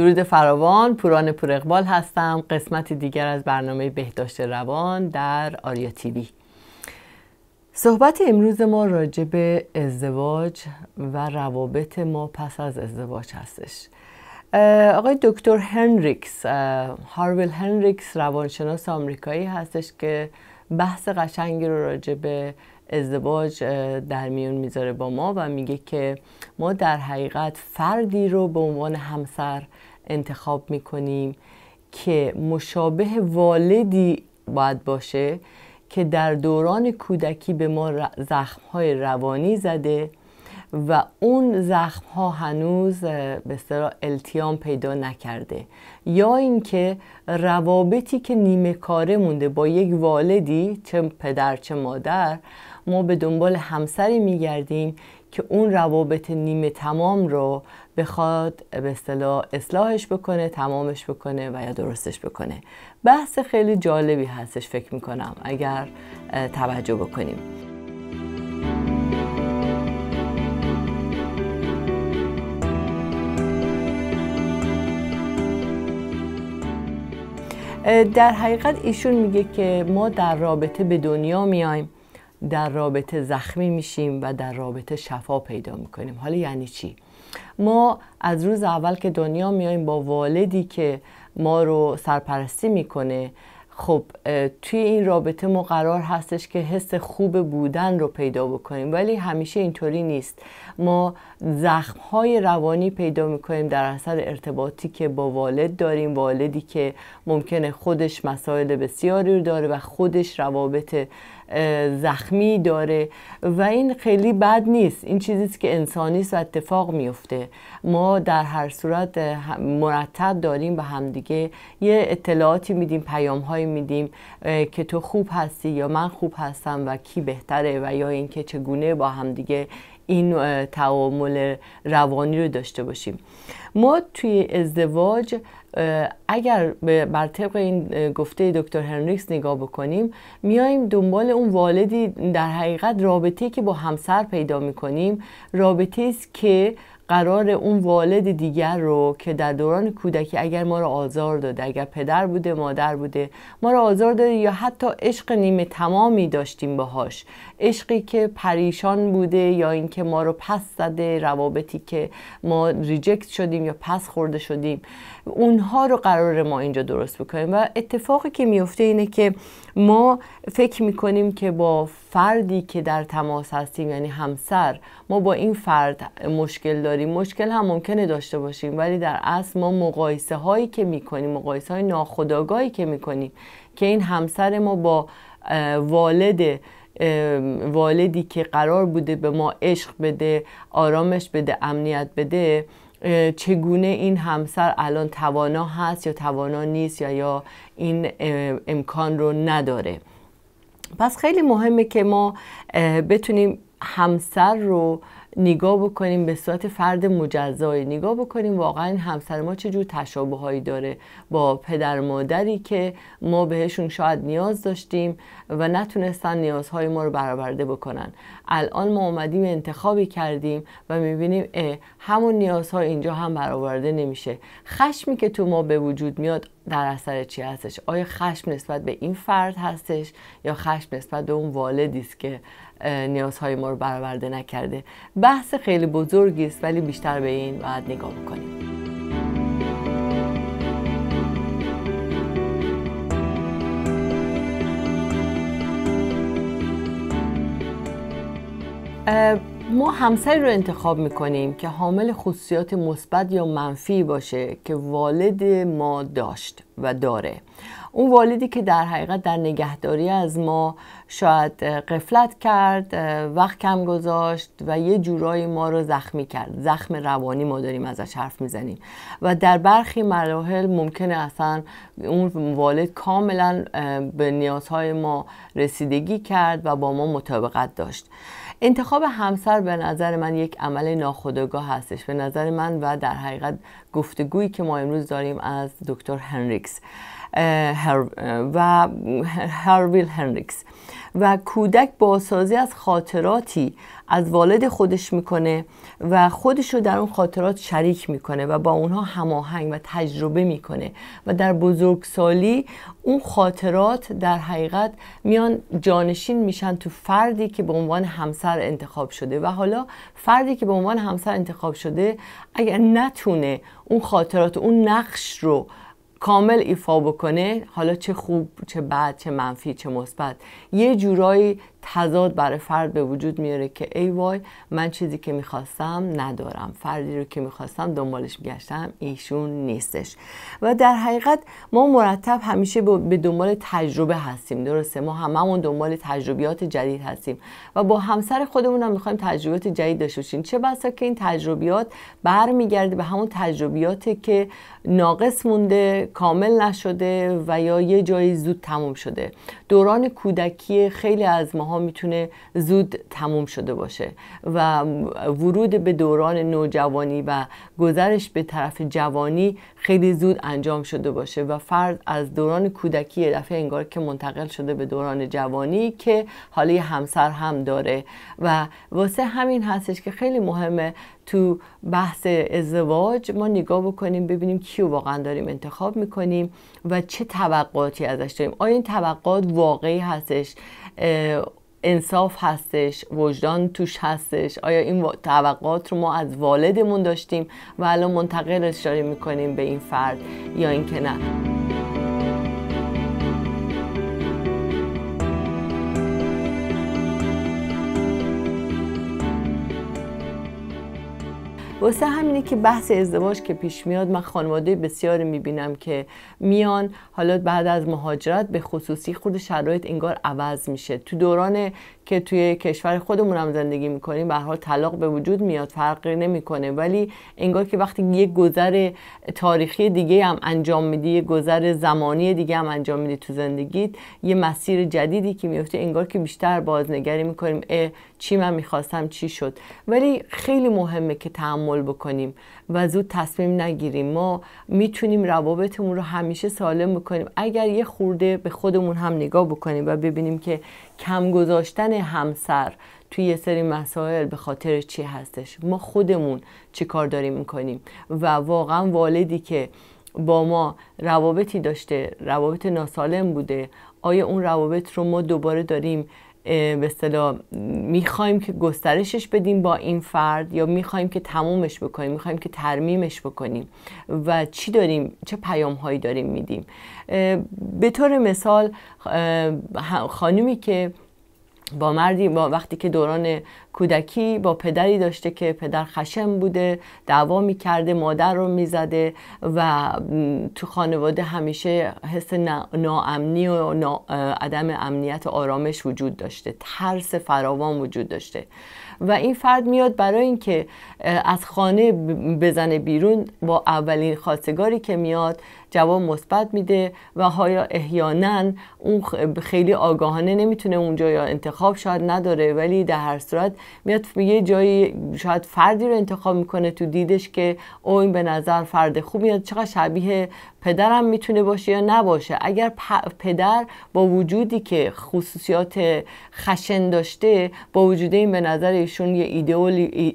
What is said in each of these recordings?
درود فراوان پوران پور اقبال هستم قسمت دیگر از برنامه بهداشت روان در آریا تیوی صحبت امروز ما راجع به ازدواج و روابط ما پس از ازدواج هستش آقای دکتر هنریکس هارویل هنریکس روانشناس آمریکایی هستش که بحث قشنگی رو راجع به ازدواج در میون میذاره با ما و میگه که ما در حقیقت فردی رو به عنوان همسر انتخاب میکنیم که مشابه والدی باید باشه که در دوران کودکی به ما های روانی زده و اون زخم ها هنوز به سرا التیام پیدا نکرده یا اینکه روابطی که نیمه کاره مونده با یک والدی چه پدر چه مادر ما به دنبال همسری میگردیم که اون روابط نیمه تمام رو بخواد به اصطلاح اصلاحش بکنه تمامش بکنه و یا درستش بکنه بحث خیلی جالبی هستش فکر میکنم اگر توجه بکنیم در حقیقت ایشون میگه که ما در رابطه به دنیا میایم در رابطه زخمی میشیم و در رابطه شفا پیدا میکنیم حالا یعنی چی؟ ما از روز اول که دنیا میایم با والدی که ما رو سرپرستی میکنه خب توی این رابطه ما قرار هستش که حس خوب بودن رو پیدا بکنیم ولی همیشه اینطوری نیست ما زخمهای روانی پیدا میکنیم در اثر ارتباطی که با والد داریم والدی که ممکنه خودش مسائل بسیاری رو داره و خودش روابط زخمی داره و این خیلی بد نیست این چیزیست که انسانی و اتفاق میفته ما در هر صورت مرتب داریم به همدیگه یه اطلاعاتی میدیم پیامهایی میدیم که تو خوب هستی یا من خوب هستم و کی بهتره و یا اینکه چگونه با همدیگه این تعامل روانی رو داشته باشیم ما توی ازدواج اگر بر طبق این گفته دکتر هنریکس نگاه بکنیم میاییم دنبال اون والدی در حقیقت رابطه که با همسر پیدا میکنیم رابطه است که قرار اون والد دیگر رو که در دوران کودکی اگر ما رو آزار داده اگر پدر بوده مادر بوده ما رو آزار داده یا حتی عشق نیمه تمامی داشتیم باهاش عشقی که پریشان بوده یا اینکه ما رو پس زده روابطی که ما ریجکت شدیم یا پس خورده شدیم اونها رو قرار ما اینجا درست بکنیم و اتفاقی که میفته اینه که ما فکر میکنیم که با فردی که در تماس هستیم یعنی همسر ما با این فرد مشکل داریم مشکل هم ممکنه داشته باشیم ولی در اصل ما مقایسه هایی که میکنیم مقایسه های ناخودآگاهی که میکنیم که این همسر ما با والد والدی که قرار بوده به ما عشق بده آرامش بده امنیت بده چگونه این همسر الان توانا هست یا توانا نیست یا یا این امکان رو نداره پس خیلی مهمه که ما بتونیم همسر رو نگاه بکنیم به صورت فرد مجزایی نگاه بکنیم واقعا همسر ما چجور تشابه هایی داره با پدر مادری که ما بهشون شاید نیاز داشتیم و نتونستن نیازهای ما رو برآورده بکنن الان ما اومدیم انتخابی کردیم و میبینیم همون نیازها اینجا هم برآورده نمیشه خشمی که تو ما به وجود میاد در اثر چی هستش آیا خشم نسبت به این فرد هستش یا خشم نسبت به اون والدی که نیازهای ما رو برآورده نکرده بحث خیلی بزرگی است ولی بیشتر به این باید نگاه بکنیم Uh, ما همسری رو انتخاب میکنیم که حامل خصوصیات مثبت یا منفی باشه که والد ما داشت و داره اون والدی که در حقیقت در نگهداری از ما شاید قفلت کرد وقت کم گذاشت و یه جورایی ما رو زخمی کرد زخم روانی ما داریم ازش حرف میزنیم و در برخی مراحل ممکنه اصلا اون والد کاملا به نیازهای ما رسیدگی کرد و با ما مطابقت داشت انتخاب همسر به نظر من یک عمل ناخودآگاه هستش به نظر من و در حقیقت گفتگویی که ما امروز داریم از دکتر هنریکس هر و هرویل هنریکس و کودک بازسازی از خاطراتی از والد خودش میکنه و خودش رو در اون خاطرات شریک میکنه و با اونها هماهنگ و تجربه میکنه و در بزرگسالی اون خاطرات در حقیقت میان جانشین میشن تو فردی که به عنوان همسر انتخاب شده و حالا فردی که به عنوان همسر انتخاب شده اگر نتونه اون خاطرات اون نقش رو کامل ایفا بکنه حالا چه خوب چه بد چه منفی چه مثبت یه جورایی تضاد برای فرد به وجود میاره که ای وای من چیزی که میخواستم ندارم فردی رو که میخواستم دنبالش میگشتم ایشون نیستش و در حقیقت ما مرتب همیشه به دنبال تجربه هستیم درسته ما هممون دنبال تجربیات جدید هستیم و با همسر خودمون هم میخوایم تجربیات جدید داشته باشیم چه بسا که این تجربیات برمیگرده به همون تجربیاتی که ناقص مونده کامل نشده و یا یه جایی زود تموم شده دوران کودکی خیلی از ماها میتونه زود تموم شده باشه و ورود به دوران نوجوانی و گذرش به طرف جوانی خیلی زود انجام شده باشه و فرد از دوران کودکی دفعه انگار که منتقل شده به دوران جوانی که حالی همسر هم داره و واسه همین هستش که خیلی مهمه تو بحث ازدواج ما نگاه بکنیم ببینیم کیو واقعا داریم انتخاب میکنیم و چه توقعاتی ازش داریم آیا این توقعات واقعی هستش انصاف هستش وجدان توش هستش آیا این توقعات رو ما از والدمون داشتیم و الان منتقلش داریم میکنیم به این فرد یا اینکه نه واسه همینه که بحث ازدواج که پیش میاد من خانواده بسیاری میبینم که میان حالا بعد از مهاجرت به خصوصی خود شرایط انگار عوض میشه تو دوران که توی کشور خودمون هم زندگی میکنیم به حال طلاق به وجود میاد فرقی نمیکنه ولی انگار که وقتی یه گذر تاریخی دیگه هم انجام میدی یه گذر زمانی دیگه هم انجام میدی تو زندگیت یه مسیر جدیدی که میفته انگار که بیشتر بازنگری میکنیم اه چی من میخواستم چی شد ولی خیلی مهمه که تحمل بکنیم و زود تصمیم نگیریم ما میتونیم روابطمون رو همیشه سالم بکنیم اگر یه خورده به خودمون هم نگاه بکنیم و ببینیم که کم گذاشتن همسر توی یه سری مسائل به خاطر چی هستش ما خودمون چی کار داریم میکنیم و واقعا والدی که با ما روابطی داشته روابط ناسالم بوده آیا اون روابط رو ما دوباره داریم به اصطلاح میخوایم که گسترشش بدیم با این فرد یا میخوایم که تمومش بکنیم میخوایم که ترمیمش بکنیم و چی داریم چه پیام هایی داریم میدیم به طور مثال خانومی که با مردی با وقتی که دوران کودکی با پدری داشته که پدر خشم بوده دعوا میکرده مادر رو میزده و تو خانواده همیشه حس ناامنی و عدم امنیت و آرامش وجود داشته ترس فراوان وجود داشته و این فرد میاد برای اینکه از خانه بزنه بیرون با اولین خواستگاری که میاد جواب مثبت میده و های احیانا اون خیلی آگاهانه نمیتونه اونجا یا انتخاب شاید نداره ولی در هر صورت میاد یه جایی شاید فردی رو انتخاب میکنه تو دیدش که اون به نظر فرد خوب میاد چقدر شبیه پدرم میتونه باشه یا نباشه اگر پدر با وجودی که خصوصیات خشن داشته با وجود این به نظر ایشون یه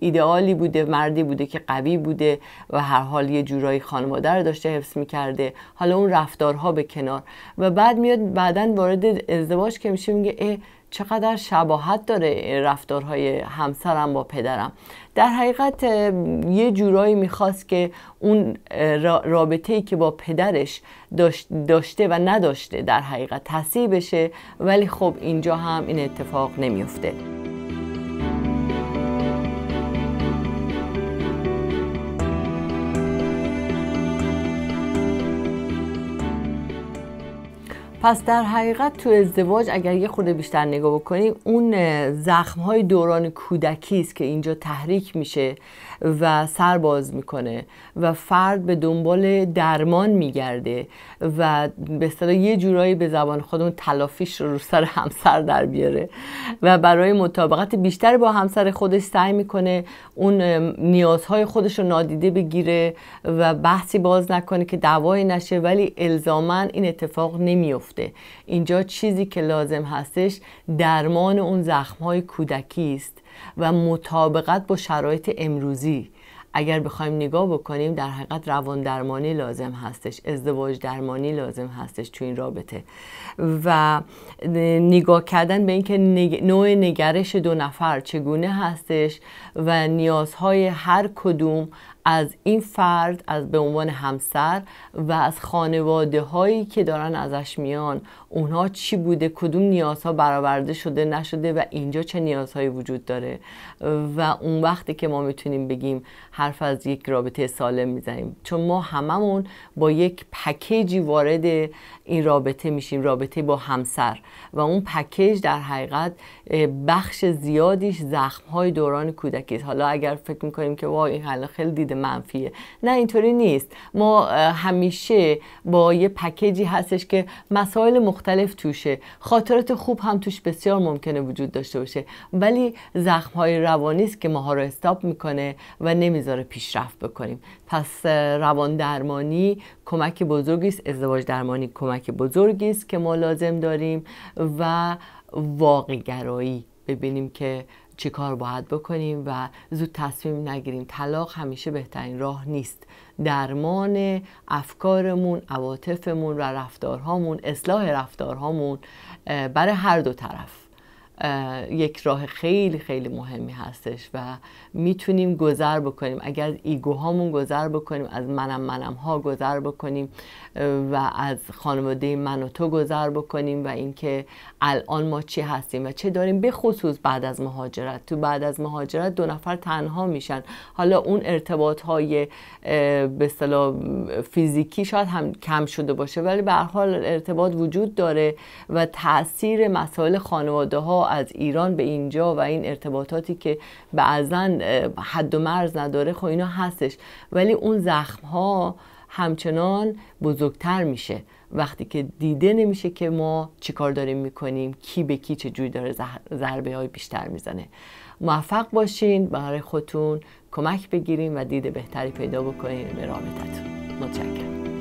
ایدئالی, بوده مردی بوده که قوی بوده و هر حال یه جورایی خانواده رو داشته حفظ میکرده حالا اون رفتارها به کنار و بعد میاد بعدا وارد ازدواج که میشه میگه چقدر شباهت داره رفتارهای همسرم با پدرم در حقیقت یه جورایی میخواست که اون رابطه‌ای که با پدرش داشته و نداشته در حقیقت تصیح بشه ولی خب اینجا هم این اتفاق نمیفته پس در حقیقت تو ازدواج اگر یه خورده بیشتر نگاه بکنی اون زخمهای دوران کودکی است که اینجا تحریک میشه و سر باز میکنه و فرد به دنبال درمان میگرده و به اصطلاح یه جورایی به زبان خودمون تلافیش رو رو سر همسر در بیاره و برای مطابقت بیشتر با همسر خودش سعی میکنه اون نیازهای خودش رو نادیده بگیره و بحثی باز نکنه که دعوایی نشه ولی الزامن این اتفاق نمیفته اینجا چیزی که لازم هستش درمان اون های کودکی است و مطابقت با شرایط امروزی اگر بخوایم نگاه بکنیم در حقیقت روان درمانی لازم هستش ازدواج درمانی لازم هستش تو این رابطه و نگاه کردن به اینکه نوع نگرش دو نفر چگونه هستش و نیازهای هر کدوم از این فرد از به عنوان همسر و از خانواده هایی که دارن ازش میان اونها چی بوده کدوم نیازها برآورده شده نشده و اینجا چه نیازهایی وجود داره و اون وقتی که ما میتونیم بگیم حرف از یک رابطه سالم میزنیم چون ما هممون با یک پکیجی وارد این رابطه میشیم رابطه با همسر و اون پکیج در حقیقت بخش زیادیش زخم های دوران کودکی حالا اگر فکر میکنیم که وای این حالا خیلی دیده منفیه نه اینطوری نیست ما همیشه با یه پکیجی هستش که مسائل مختلف توشه خاطرات خوب هم توش بسیار ممکنه وجود داشته باشه ولی زخم های روانی است که ماها رو استاب میکنه و نمیذاره پیشرفت بکنیم پس روان درمانی کمک بزرگی است ازدواج درمانی کمک بزرگی است که ما لازم داریم و واقعگرایی ببینیم که چی کار باید بکنیم و زود تصمیم نگیریم طلاق همیشه بهترین راه نیست درمان افکارمون عواطفمون و رفتارهامون اصلاح رفتارهامون برای هر دو طرف یک راه خیلی خیلی مهمی هستش و میتونیم گذر بکنیم اگر از ایگوهامون گذر بکنیم از منم منم ها گذر بکنیم و از خانواده من و تو گذر بکنیم و اینکه الان ما چی هستیم و چه داریم به خصوص بعد از مهاجرت تو بعد از مهاجرت دو نفر تنها میشن حالا اون ارتباط های به اصطلاح فیزیکی شاید هم کم شده باشه ولی به حال ارتباط وجود داره و تاثیر مسائل خانواده ها از ایران به اینجا و این ارتباطاتی که بعضا حد و مرز نداره خب اینا هستش ولی اون زخم ها همچنان بزرگتر میشه وقتی که دیده نمیشه که ما چیکار داریم میکنیم کی به کی چه داره ضربه های بیشتر میزنه موفق باشین برای خودتون کمک بگیریم و دید بهتری پیدا بکنیم به رابطتون متشکرم